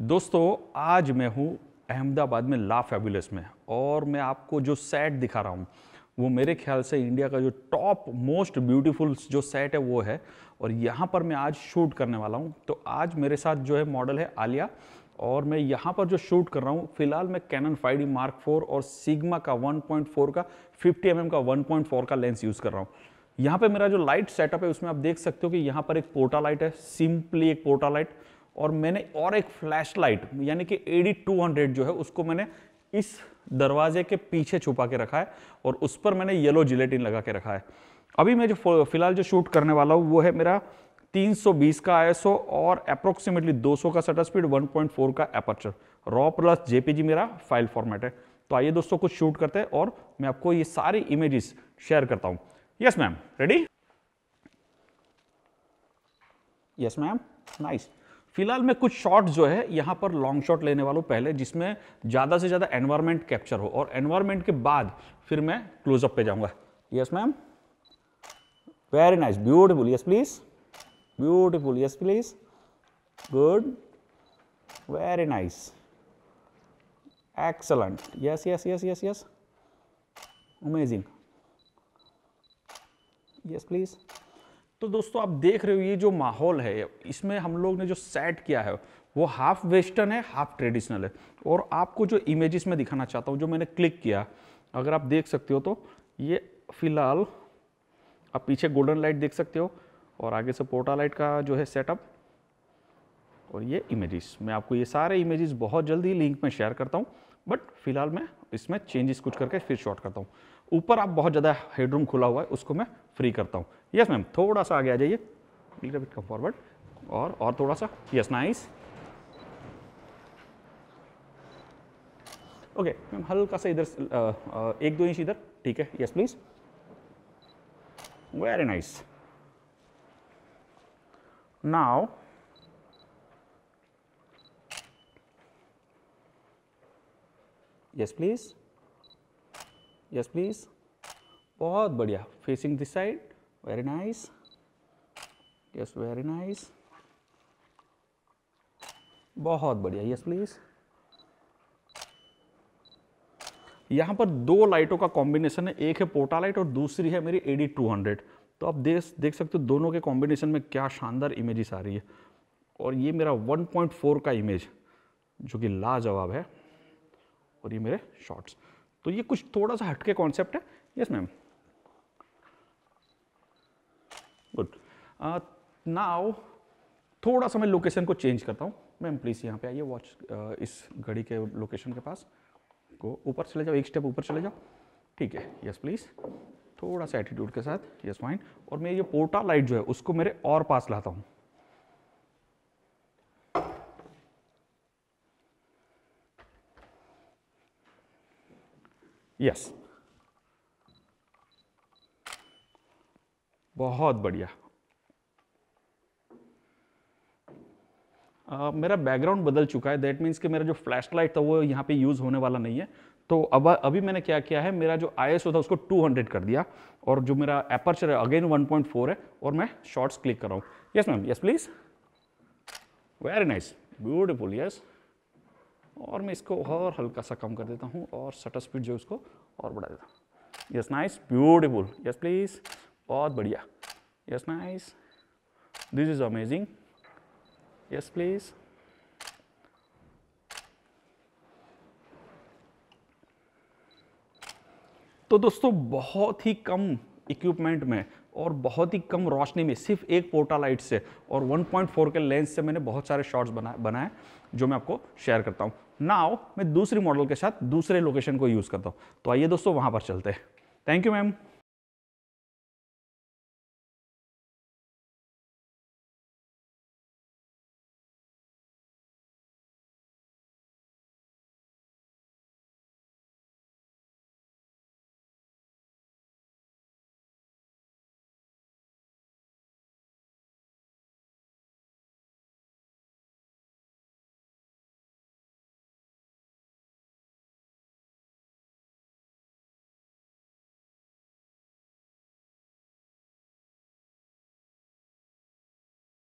दोस्तों आज मैं हूँ अहमदाबाद में ला फैबुलस में और मैं आपको जो सेट दिखा रहा हूँ वो मेरे ख्याल से इंडिया का जो टॉप मोस्ट ब्यूटीफुल जो सेट है वो है और यहाँ पर मैं आज शूट करने वाला हूँ तो आज मेरे साथ जो है मॉडल है आलिया और मैं यहाँ पर जो शूट कर रहा हूँ फिलहाल मैं Canon five D Mark four और सिग्मा का 1.4 का 50 एम mm का 1.4 का लेंस यूज़ कर रहा हूँ यहाँ पे मेरा जो लाइट सेटअप है उसमें आप देख सकते हो कि यहाँ पर एक पोर्टा लाइट है सिंपली एक पोर्टा लाइट और मैंने और एक फ्लैश लाइट यानी कि एडी टू जो है उसको मैंने इस दरवाजे के पीछे छुपा के रखा है और उस पर मैंने येलो जिलेटिन लगा के रखा है अभी मैं जो फिलहाल जो शूट करने वाला हूँ वो है मेरा 320 का आईएसओ और अप्रोक्सीमेटली 200 का सटर स्पीड 1.4 का एपर्चर रॉ प्लस जेपीजी मेरा फाइल फॉर्मेट है तो आइए दोस्तों कुछ शूट करते हैं और मैं आपको ये सारी इमेजेस शेयर करता हूँ yes ma'am ready yes ma'am nice फिलहाल मैं कुछ शॉट जो है यहाँ पर लॉन्ग शॉट लेने वालों पहले जिसमें ज़्यादा से ज़्यादा एनवायरमेंट कैप्चर हो और एनवायरमेंट के बाद फिर मैं क्लोजअप पे जाऊँगा yes ma'am very nice beautiful yes please beautiful yes please good very nice excellent yes yes yes yes yes amazing yes please तो दोस्तों आप देख रहे हो ये जो माहौल है इसमें हम लोग ने जो सेट किया है वो हाफ वेस्टर्न है हाफ ट्रेडिशनल है और आपको जो इमेजेस में दिखाना चाहता हूँ जो मैंने क्लिक किया अगर आप देख सकते हो तो ये फिलहाल आप पीछे गोल्डन लाइट देख सकते हो और आगे से पोर्टा लाइट का जो है सेटअप और ये इमेजेस मैं आपको ये सारे इमेजेस बहुत जल्दी लिंक में शेयर करता हूँ बट फिलहाल मैं इसमें चेंजेस कुछ करके फिर शॉर्ट करता हूँ ऊपर आप बहुत ज़्यादा हेडरूम खुला हुआ है उसको मैं फ्री करता हूँ यस मैम थोड़ा सा आगे आ जाइए बिट कम फॉरवर्ड और और थोड़ा सा यस नाइस ओके मैम हल्का सा इधर एक दो इंच इधर ठीक है yes please very nice now yes please yes please बहुत बढ़िया facing this side very nice yes very nice बहुत बढ़िया यस प्लीज यहां पर दो लाइटों का कॉम्बिनेशन है एक है पोटा लाइट और दूसरी है मेरी एडी टू हंड्रेड तो आप देख देख सकते हो दोनों के कॉम्बिनेशन में क्या शानदार इमेजेस आ रही है और ये मेरा 1.4 का इमेज जो कि लाजवाब है और ये मेरे शॉट्स तो ये कुछ थोड़ा सा हटके कॉन्सेप्ट है यस मैम गुड नाउ थोड़ा सा मैं लोकेशन को चेंज करता हूँ मैम प्लीज़ यहाँ पे आइए वॉच uh, इस घड़ी के लोकेशन के पास को ऊपर चले जाओ एक स्टेप ऊपर चले जाओ ठीक है यस प्लीज़ थोड़ा सा एटीट्यूड के साथ यस माइंड और मैं ये पोर्टा लाइट जो है उसको मेरे और पास लाता हूँ यस बहुत बढ़िया Uh, मेरा बैकग्राउंड बदल चुका है दैट मीन्स कि मेरा जो फ्लैश लाइट था वो यहाँ पे यूज़ होने वाला नहीं है तो अब अभी मैंने क्या किया है मेरा जो आई था उसको 200 कर दिया और जो मेरा एपर्चर है अगेन 1.4 है और मैं शॉर्ट्स क्लिक कर रहा हूँ yes ma'am yes please very nice beautiful yes और मैं इसको और हल्का सा कम कर देता हूँ और शटर स्पीड जो है उसको और बढ़ा देता हूँ yes nice beautiful yes please बहुत बढ़िया yes nice this is amazing yes please तो दोस्तों बहुत ही कम इक्विपमेंट में और बहुत ही कम रोशनी में सिर्फ एक पोर्टा लाइट से और 1.4 के लेंस से मैंने बहुत सारे शॉट्स बनाए बनाए जो मैं आपको शेयर करता हूँ नाव मैं दूसरी मॉडल के साथ दूसरे लोकेशन को यूज़ करता हूँ तो आइए दोस्तों वहाँ पर चलते हैं थैंक यू मैम